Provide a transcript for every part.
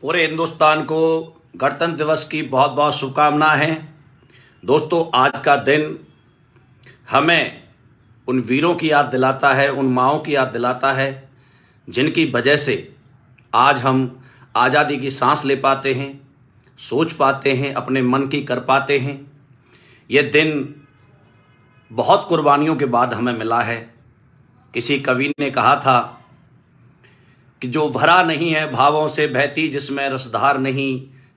पूरे हिंदुस्तान को गणतंत्र दिवस की बहुत बहुत शुभकामनाएं दोस्तों आज का दिन हमें उन वीरों की याद दिलाता है उन माओ की याद दिलाता है जिनकी वजह से आज हम आज़ादी की सांस ले पाते हैं सोच पाते हैं अपने मन की कर पाते हैं ये दिन बहुत कुर्बानियों के बाद हमें मिला है किसी कवि ने कहा था कि जो भरा नहीं है भावों से बहती जिसमें रसधार नहीं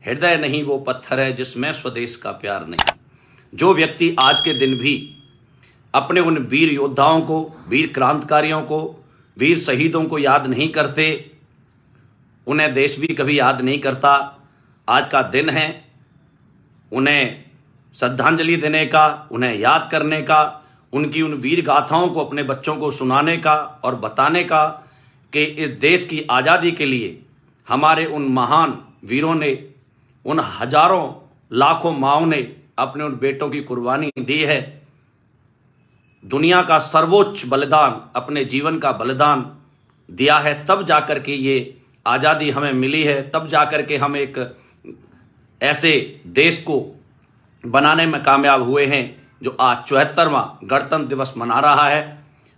हृदय नहीं वो पत्थर है जिसमें स्वदेश का प्यार नहीं जो व्यक्ति आज के दिन भी अपने उन वीर योद्धाओं को वीर क्रांतकारियों को वीर शहीदों को याद नहीं करते उन्हें देश भी कभी याद नहीं करता आज का दिन है उन्हें श्रद्धांजलि देने का उन्हें याद करने का उनकी उन वीर गाथाओं को अपने बच्चों को सुनाने का और बताने का कि इस देश की आज़ादी के लिए हमारे उन महान वीरों ने उन हजारों लाखों माओं ने अपने उन बेटों की कुर्बानी दी है दुनिया का सर्वोच्च बलिदान अपने जीवन का बलिदान दिया है तब जाकर के ये आज़ादी हमें मिली है तब जाकर के हम एक ऐसे देश को बनाने में कामयाब हुए हैं जो आज चौहत्तरवां गणतंत्र दिवस मना रहा है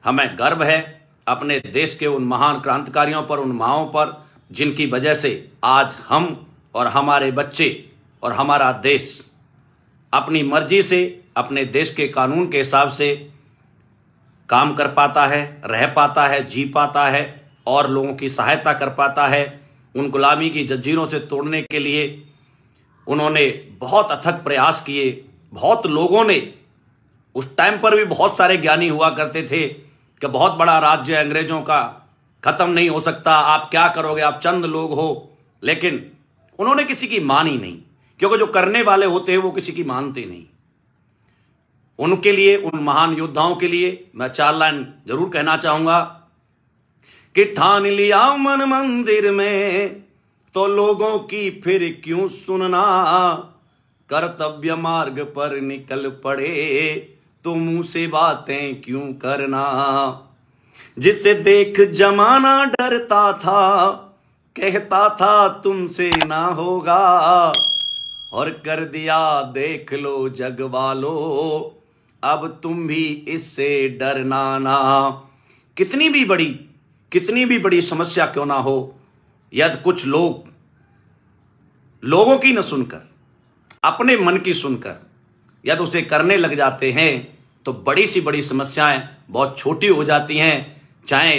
हमें गर्व है अपने देश के उन महान क्रांतिकारियों पर उन माओं पर जिनकी वजह से आज हम और हमारे बच्चे और हमारा देश अपनी मर्जी से अपने देश के कानून के हिसाब से काम कर पाता है रह पाता है जी पाता है और लोगों की सहायता कर पाता है उन गुलामी की जजीरों से तोड़ने के लिए उन्होंने बहुत अथक प्रयास किए बहुत लोगों ने उस टाइम पर भी बहुत सारे ज्ञानी हुआ करते थे कि बहुत बड़ा राज्य अंग्रेजों का खत्म नहीं हो सकता आप क्या करोगे आप चंद लोग हो लेकिन उन्होंने किसी की मानी नहीं क्योंकि जो करने वाले होते हैं वो किसी की मानते नहीं उनके लिए उन महान योद्धाओं के लिए मैं चार लाइन जरूर कहना चाहूंगा कि ठान लिया मन मंदिर में तो लोगों की फिर क्यों सुनना कर्तव्य मार्ग पर निकल पड़े तो मुंह से बातें क्यों करना जिसे देख जमाना डरता था कहता था तुमसे ना होगा और कर दिया देख लो जग वालो अब तुम भी इससे डरना ना कितनी भी बड़ी कितनी भी बड़ी समस्या क्यों ना हो यद कुछ लोग लोगों की न सुनकर अपने मन की सुनकर यद तो उसे करने लग जाते हैं तो बड़ी सी बड़ी समस्याएं बहुत छोटी हो जाती हैं चाहे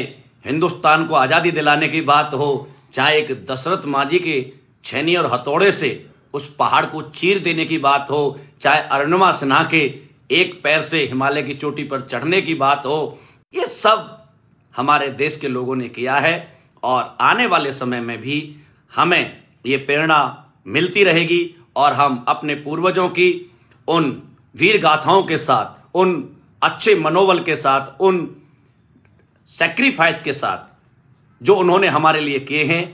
हिंदुस्तान को आज़ादी दिलाने की बात हो चाहे एक दशरथ माझी के छैनी और हथौड़े से उस पहाड़ को चीर देने की बात हो चाहे अरुणमा सिन्हा के एक पैर से हिमालय की चोटी पर चढ़ने की बात हो ये सब हमारे देश के लोगों ने किया है और आने वाले समय में भी हमें ये प्रेरणा मिलती रहेगी और हम अपने पूर्वजों की उन वीर गाथाओं के साथ उन अच्छे मनोबल के साथ उन सेक्रीफाइस के साथ जो उन्होंने हमारे लिए किए हैं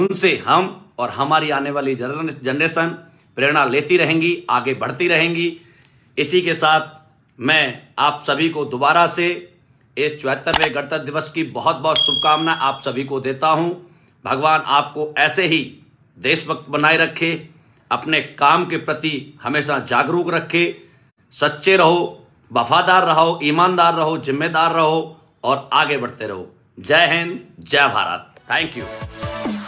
उनसे हम और हमारी आने वाली जनरेशन प्रेरणा लेती रहेंगी आगे बढ़ती रहेंगी इसी के साथ मैं आप सभी को दोबारा से इस चौहत्तरवें गणतंत्र दिवस की बहुत बहुत शुभकामना आप सभी को देता हूं भगवान आपको ऐसे ही देशभक्त बनाए रखे अपने काम के प्रति हमेशा जागरूक रखे सच्चे रहो वफादार रहो ईमानदार रहो जिम्मेदार रहो और आगे बढ़ते रहो जय हिंद जय भारत थैंक यू